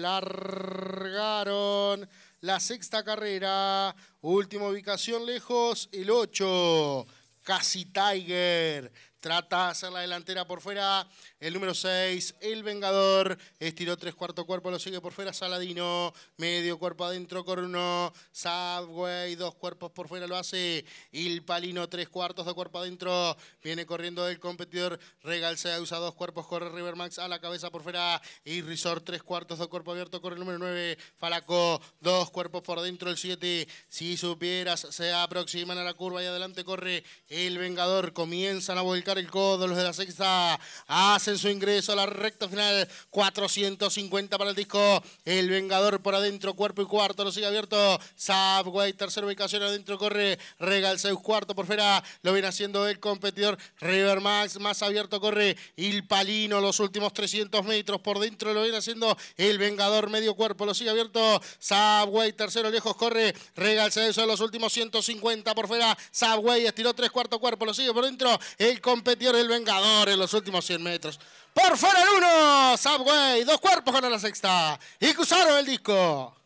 largaron la sexta carrera. Última ubicación lejos, el 8. Casi Tiger Trata de hacer la delantera por fuera. El número 6, el Vengador. Estiró tres cuartos cuerpo, lo sigue por fuera. Saladino, medio cuerpo adentro, Corno. Subway, dos cuerpos por fuera, lo hace. Il Palino, tres cuartos, de cuerpo adentro. Viene corriendo el competidor. Regal se usa dos cuerpos, corre Rivermax a la cabeza por fuera. Y Resort, tres cuartos, de cuerpo abierto corre el número 9. Falaco, dos cuerpos por dentro, el 7. Si supieras, se aproximan a la curva y adelante corre el Vengador. comienza la vuelta el Codo, los de la sexta hacen su ingreso a la recta final. 450 para el disco. El Vengador por adentro, cuerpo y cuarto, lo sigue abierto. Subway, tercera ubicación adentro, corre. Regal Zeus, cuarto por fuera. Lo viene haciendo el competidor River Max, más abierto, corre. Il Palino, los últimos 300 metros por dentro, lo viene haciendo el Vengador, medio cuerpo, lo sigue abierto. Subway, tercero, lejos, corre. Regal Zeus, los últimos 150 por fuera. Subway estiró tres cuarto cuerpo, lo sigue por dentro. El competidor competidor el Vengador en los últimos 100 metros. Por fuera el uno, Subway, dos cuerpos ganan la sexta. Y cruzaron el disco.